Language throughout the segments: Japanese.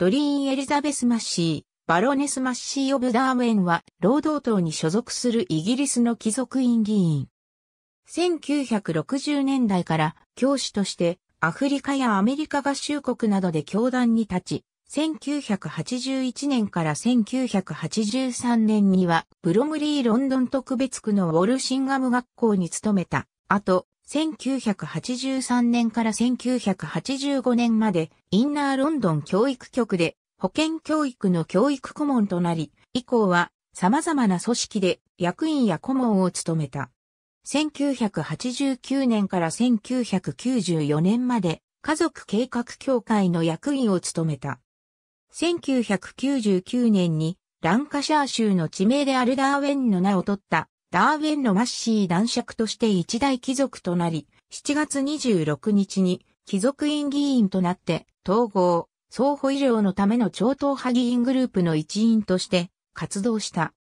ドリーン・エリザベス・マッシー、バロネス・マッシー・オブ・ダーウェンは、労働党に所属するイギリスの貴族院議員。1960年代から教師としてアフリカやアメリカ合衆国などで教団に立ち、1981年から1983年にはブロムリーロンドン特別区のウォルシンガム学校に勤めた。あと、1983年から1985年までインナーロンドン教育局で保健教育の教育顧問となり、以降は様々な組織で役員や顧問を務めた。1989年から1994年まで家族計画協会の役員を務めた。1999年にランカシャー州の地名であるダーウェンの名を取ったダーウェンのマッシー男爵として一大貴族となり、7月26日に貴族院議員となって、統合、相互医療のための超党派議員グループの一員として活動した。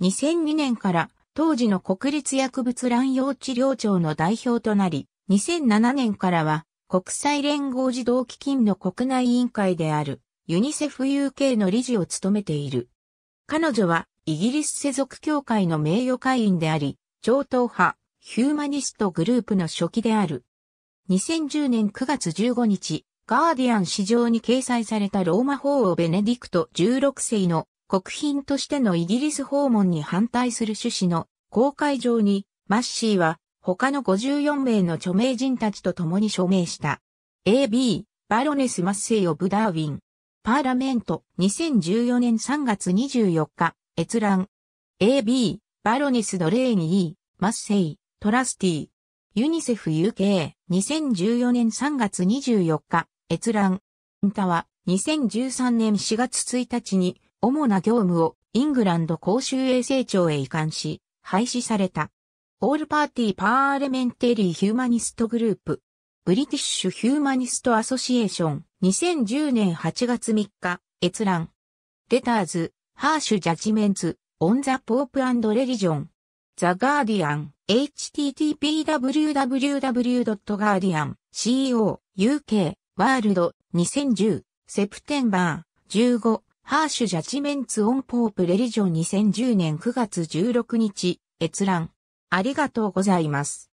2002年から当時の国立薬物乱用治療庁の代表となり、2007年からは国際連合児童基金の国内委員会であるユニセフ UK の理事を務めている。彼女はイギリス世俗協会の名誉会員であり、超党派、ヒューマニストグループの初期である。2010年9月15日、ガーディアン市場に掲載されたローマ法王ベネディクト16世の国賓としてのイギリス訪問に反対する趣旨の公開上に、マッシーは他の54名の著名人たちと共に署名した。AB、バロネス・マッセイ・オブ・ダーウィン。パーラメント、2014年3月24日、閲覧。AB、バロネスドレーニー、マッセイ、トラスティ。ユニセフ UK、2014年3月24日、閲覧。ンタは、2013年4月1日に、主な業務を、イングランド公衆衛生庁へ移管し、廃止された。オールパーティーパーレメンテリーヒューマニストグループ。ブリティッシュヒューマニストアソシエーション。2010年8月3日。閲覧。レターズ。ハーシュ・ジャジメンツ、オン・ザ・ポープ・アンド・レリジョン。ザ・ガーディアン、http://www.guardian.co.uk、ワールド、2010、セプテンバー、15、ハーシュ・ジャジメンツ・オン・ポープ・レリジョン2010年9月16日、閲覧。ありがとうございます。